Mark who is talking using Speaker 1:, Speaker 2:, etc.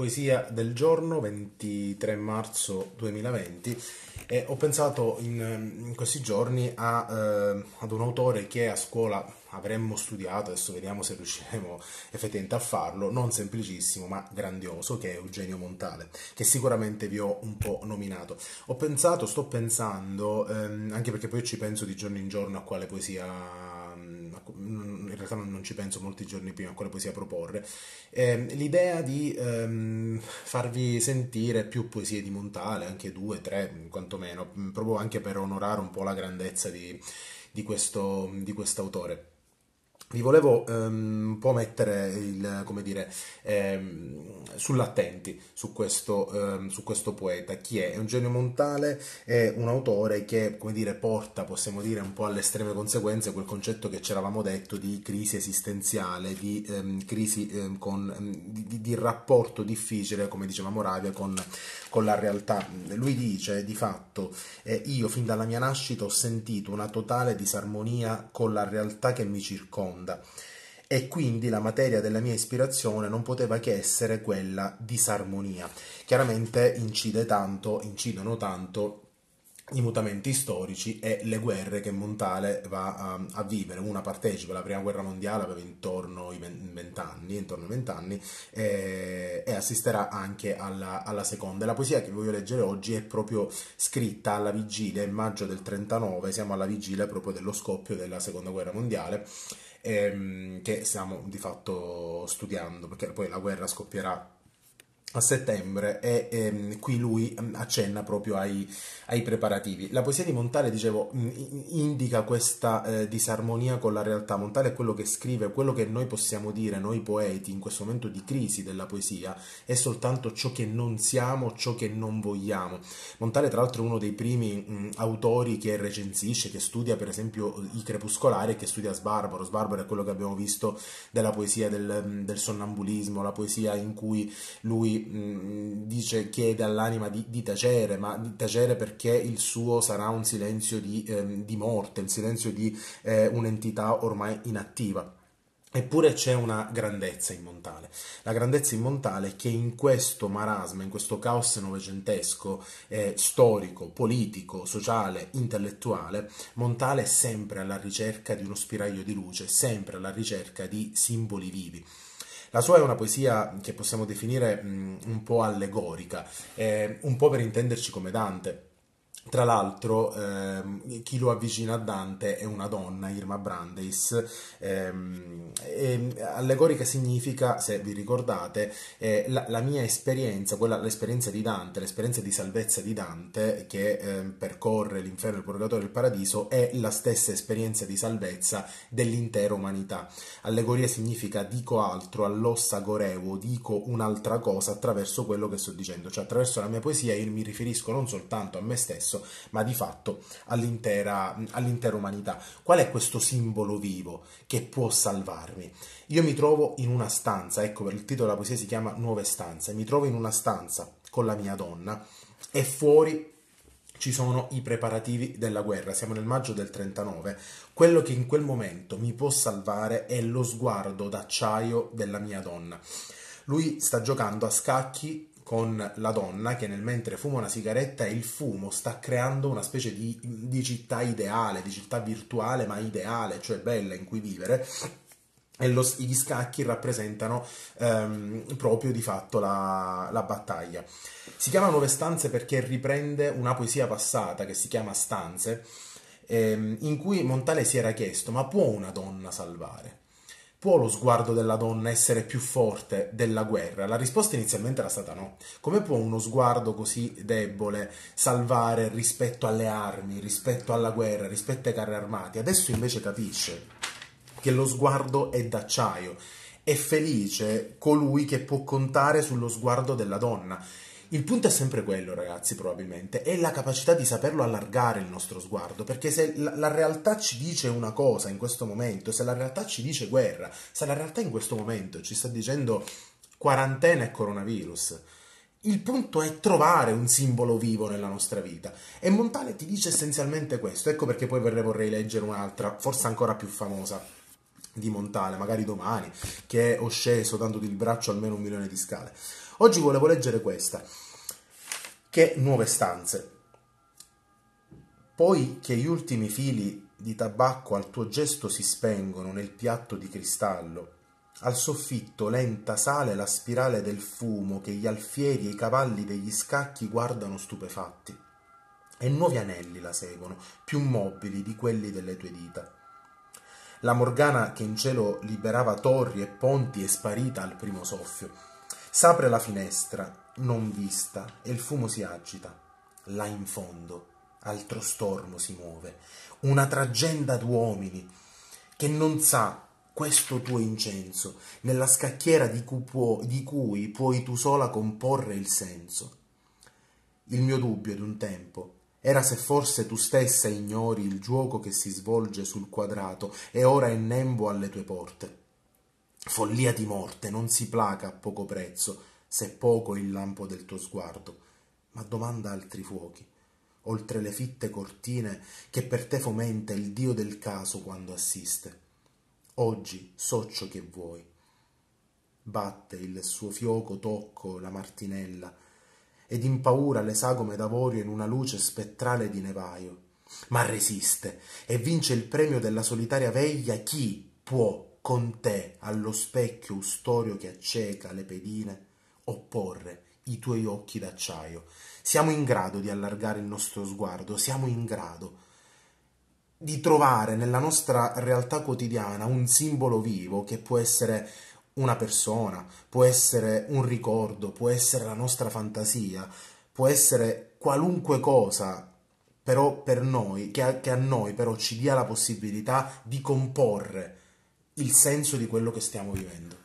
Speaker 1: Poesia del giorno 23 marzo 2020 e ho pensato in, in questi giorni a, eh, ad un autore che a scuola avremmo studiato, adesso vediamo se riusciremo effettivamente a farlo, non semplicissimo ma grandioso, che è Eugenio Montale, che sicuramente vi ho un po' nominato. Ho pensato, sto pensando, ehm, anche perché poi ci penso di giorno in giorno a quale poesia mm, mm, realtà non, non, ci penso molti giorni prima a quale poesia proporre, eh, l'idea di ehm, farvi sentire più poesie di Montale, anche due, tre, quantomeno, proprio anche per onorare un po' la grandezza di, di questo di quest'autore vi volevo um, un po' mettere il, come dire, um, sull'attenti su questo, um, su questo, poeta. Chi è? un genio Montale è un autore che, come dire, porta, possiamo dire, un po' alle estreme conseguenze quel concetto che ci eravamo detto di crisi esistenziale, di crisi con, di, di, rapporto difficile, come diceva Moravia, con, con la realtà. Lui dice, di fatto, eh, io fin dalla mia nascita ho sentito una totale disarmonia con la realtà che mi circonda onda e quindi la materia della mia ispirazione non poteva che essere quella disarmonia. Chiaramente incide tanto, incidono tanto i mutamenti storici e le guerre che Montale va a, ehm, a vivere. Una partecipa alla prima guerra mondiale, aveva intorno ai vent'anni, intorno ai vent'anni, e, eh, e, assisterà anche alla, alla seconda. La poesia che voglio leggere oggi è proprio scritta alla vigilia, in maggio del 39, siamo alla vigilia proprio dello scoppio della seconda guerra mondiale ehm, che stiamo di fatto studiando, perché poi la guerra scoppierà a settembre e ehm, qui lui ehm, accenna proprio ai, ai, preparativi. La poesia di Montale, dicevo, indica questa eh, disarmonia con la realtà. Montale è quello che scrive, quello che noi possiamo dire, noi poeti, in questo momento di crisi della poesia, è soltanto ciò che non siamo, ciò che non vogliamo. Montale, tra l'altro, è uno dei primi mh, mm, autori che recensisce, che studia per esempio i crepuscolari e che studia Sbarbaro. Sbarbaro è quello che abbiamo visto della poesia del, mm, del sonnambulismo, la poesia in cui lui dice, chiede all'anima di, di, tacere, ma di tacere perché il suo sarà un silenzio di, eh, di morte, il silenzio di eh, un'entità ormai inattiva. Eppure c'è una grandezza immontale. La grandezza immontale è che in questo marasma, in questo caos novecentesco, eh, storico, politico, sociale, intellettuale, Montale è sempre alla ricerca di uno spiraglio di luce, sempre alla ricerca di simboli vivi. La sua è una poesia che possiamo definire mh, un po' allegorica, eh, un po' per intenderci come Dante tra l'altro, ehm, chi lo avvicina a Dante è una donna, Irma Brandeis, ehm, e ehm, allegorica significa, se vi ricordate, eh, la, la, mia esperienza, quella, l'esperienza di Dante, l'esperienza di salvezza di Dante che ehm, percorre l'inferno, il purgatorio e il paradiso, è la stessa esperienza di salvezza dell'intera umanità. Allegoria significa dico altro, all'ossa gorevo, dico un'altra cosa attraverso quello che sto dicendo, cioè attraverso la mia poesia io mi riferisco non soltanto a me stesso, stesso, ma di fatto all'intera, all'intera umanità. Qual è questo simbolo vivo che può salvarmi? Io mi trovo in una stanza, ecco il titolo della poesia si chiama Nuove stanze, mi trovo in una stanza con la mia donna e fuori ci sono i preparativi della guerra, siamo nel maggio del 39. Quello che in quel momento mi può salvare è lo sguardo d'acciaio della mia donna. Lui sta giocando a scacchi con la donna che nel mentre fuma una sigaretta e il fumo sta creando una specie di, di città ideale, di città virtuale ma ideale, cioè bella in cui vivere e lo, gli scacchi rappresentano ehm, proprio di fatto la, la, battaglia. Si chiama Nuove Stanze perché riprende una poesia passata che si chiama Stanze, ehm, in cui Montale si era chiesto ma può una donna salvare? Può lo sguardo della donna essere più forte della guerra? La risposta inizialmente era stata no. Come può uno sguardo così debole salvare rispetto alle armi, rispetto alla guerra, rispetto ai carri armati? Adesso invece capisce che lo sguardo è d'acciaio. È felice colui che può contare sullo sguardo della donna il punto è sempre quello, ragazzi, probabilmente, è la capacità di saperlo allargare il nostro sguardo, perché se la, realtà ci dice una cosa in questo momento, se la realtà ci dice guerra, se la realtà in questo momento ci sta dicendo quarantena e coronavirus, il punto è trovare un simbolo vivo nella nostra vita. E Montale ti dice essenzialmente questo. Ecco perché poi vorrei leggere un'altra, forse ancora più famosa di Montale, magari domani, che ho sceso dando il braccio almeno un milione di scale. Oggi volevo leggere questa, che nuove stanze. Poi che gli ultimi fili di tabacco al tuo gesto si spengono nel piatto di cristallo, al soffitto lenta sale la spirale del fumo che gli alfieri e i cavalli degli scacchi guardano stupefatti. E nuovi anelli la seguono, più mobili di quelli delle tue dita. La Morgana che in cielo liberava torri e ponti è sparita al primo soffio S'apre la finestra, non vista, e il fumo si agita. Là in fondo, altro stormo si muove, una tragenda d'uomini che non sa questo tuo incenso, nella scacchiera di cui, puoi, di cui puoi tu sola comporre il senso. Il mio dubbio d'un tempo era se forse tu stessa ignori il gioco che si svolge sul quadrato e ora è nembo alle tue porte follia di morte non si placa a poco prezzo, se poco il lampo del tuo sguardo, ma domanda altri fuochi, oltre le fitte cortine che per te fomenta il dio del caso quando assiste. Oggi so ciò che vuoi. Batte il suo fioco tocco la martinella ed impaura le sagome d'avorio in una luce spettrale di nevaio. Ma resiste e vince il premio della solitaria veglia chi può con te allo specchio ustorio che acceca le pedine, opporre i tuoi occhi d'acciaio. Siamo in grado di allargare il nostro sguardo, siamo in grado di trovare nella nostra realtà quotidiana un simbolo vivo che può essere una persona, può essere un ricordo, può essere la nostra fantasia, può essere qualunque cosa, però per noi, che a, che a noi però ci dia la possibilità di comporre il senso di quello che stiamo vivendo.